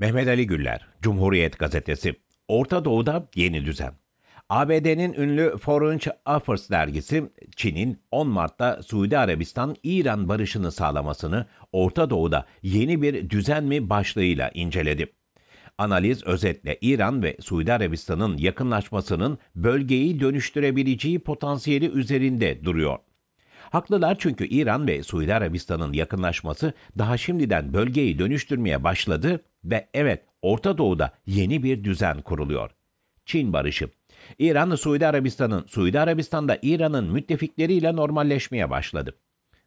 Mehmet Ali Güller, Cumhuriyet Gazetesi, Orta Doğu'da yeni düzen. ABD'nin ünlü Foreign Affairs dergisi, Çin'in 10 Mart'ta Suudi Arabistan-İran barışını sağlamasını Orta Doğu'da yeni bir düzen mi başlığıyla inceledi. Analiz özetle İran ve Suudi Arabistan'ın yakınlaşmasının bölgeyi dönüştürebileceği potansiyeli üzerinde duruyor. Haklılar çünkü İran ve Suudi Arabistan'ın yakınlaşması daha şimdiden bölgeyi dönüştürmeye başladı ve evet Orta Doğu'da yeni bir düzen kuruluyor. Çin barışı. İran, Suudi Arabistan'ın, Suudi Arabistan'da İran'ın müttefikleriyle normalleşmeye başladı.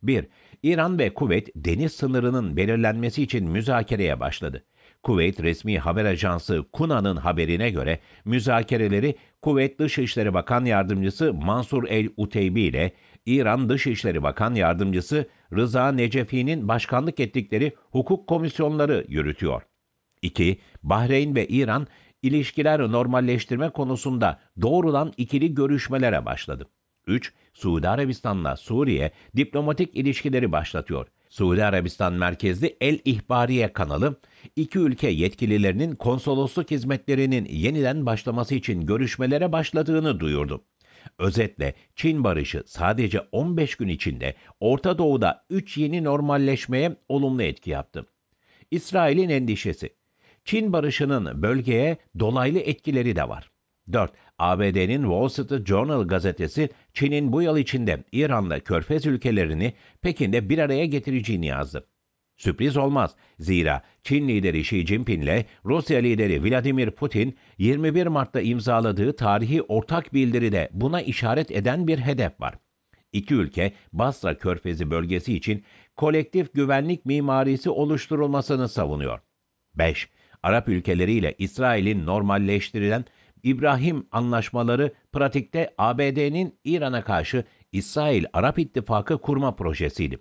1. İran ve Kuveyt deniz sınırının belirlenmesi için müzakereye başladı. Kuveyt resmi haber ajansı Kuna'nın haberine göre müzakereleri Kuveyt Dışişleri Bakan Yardımcısı Mansur El Uteybi ile İran Dışişleri Bakan Yardımcısı Rıza Necefi'nin başkanlık ettikleri hukuk komisyonları yürütüyor. 2. Bahreyn ve İran ilişkiler normalleştirme konusunda doğrulan ikili görüşmelere başladı. 3. Suudi Arabistan'la Suriye diplomatik ilişkileri başlatıyor. Suudi Arabistan merkezli El İhbariye kanalı, iki ülke yetkililerinin konsolosluk hizmetlerinin yeniden başlaması için görüşmelere başladığını duyurdu. Özetle Çin barışı sadece 15 gün içinde Orta Doğu'da 3 yeni normalleşmeye olumlu etki yaptı. İsrail'in endişesi. Çin barışının bölgeye dolaylı etkileri de var. 4. ABD'nin Wall Street Journal gazetesi Çin'in bu yıl içinde İran'la körfez ülkelerini Pekin'de bir araya getireceğini yazdı. Sürpriz olmaz. Zira Çin lideri Xi ile Rusya lideri Vladimir Putin 21 Mart'ta imzaladığı tarihi ortak bildiride buna işaret eden bir hedef var. İki ülke Basra Körfezi bölgesi için kolektif güvenlik mimarisi oluşturulmasını savunuyor. 5. Arap ülkeleriyle İsrail'in normalleştirilen İbrahim anlaşmaları pratikte ABD'nin İran'a karşı İsrail-Arap ittifakı kurma projesiydi.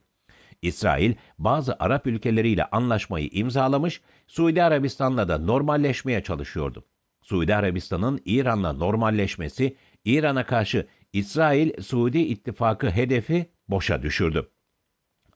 İsrail bazı Arap ülkeleriyle anlaşmayı imzalamış, Suudi Arabistan'la da normalleşmeye çalışıyordu. Suudi Arabistan'ın İran'la normalleşmesi İran'a karşı İsrail-Suudi ittifakı hedefi boşa düşürdü.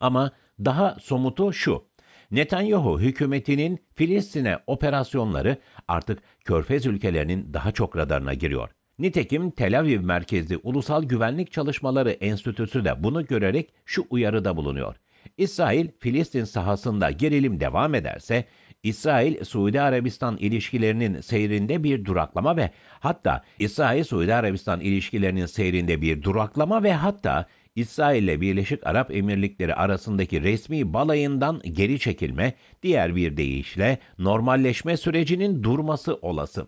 Ama daha somutu şu. Netanyahu hükümetinin Filistin'e operasyonları artık Körfez ülkelerinin daha çok radarına giriyor. Nitekim Tel Aviv merkezli Ulusal Güvenlik Çalışmaları Enstitüsü de bunu görerek şu uyarıda bulunuyor. İsrail, Filistin sahasında gerilim devam ederse, İsrail-Suudi Arabistan ilişkilerinin seyrinde bir duraklama ve hatta İsrail-Suudi Arabistan ilişkilerinin seyrinde bir duraklama ve hatta İsrail ile Birleşik Arap Emirlikleri arasındaki resmi balayından geri çekilme, diğer bir deyişle normalleşme sürecinin durması olası.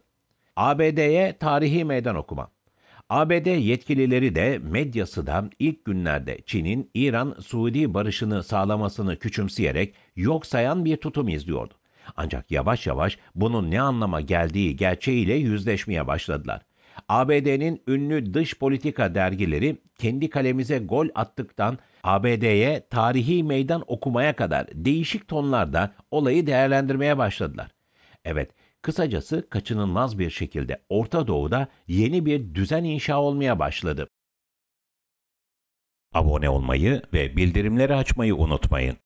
ABD'ye tarihi meydan okuma. ABD yetkilileri de medyası da ilk günlerde Çin'in İran-Suudi barışını sağlamasını küçümseyerek yok sayan bir tutum izliyordu. Ancak yavaş yavaş bunun ne anlama geldiği gerçeğiyle yüzleşmeye başladılar. ABD'nin ünlü dış politika dergileri kendi kalemize gol attıktan ABD'ye tarihi meydan okumaya kadar değişik tonlarda olayı değerlendirmeye başladılar. Evet, Kısacası kaçınılmaz bir şekilde Orta Doğu'da yeni bir düzen inşa olmaya başladı. Abone olmayı ve bildirimleri açmayı unutmayın.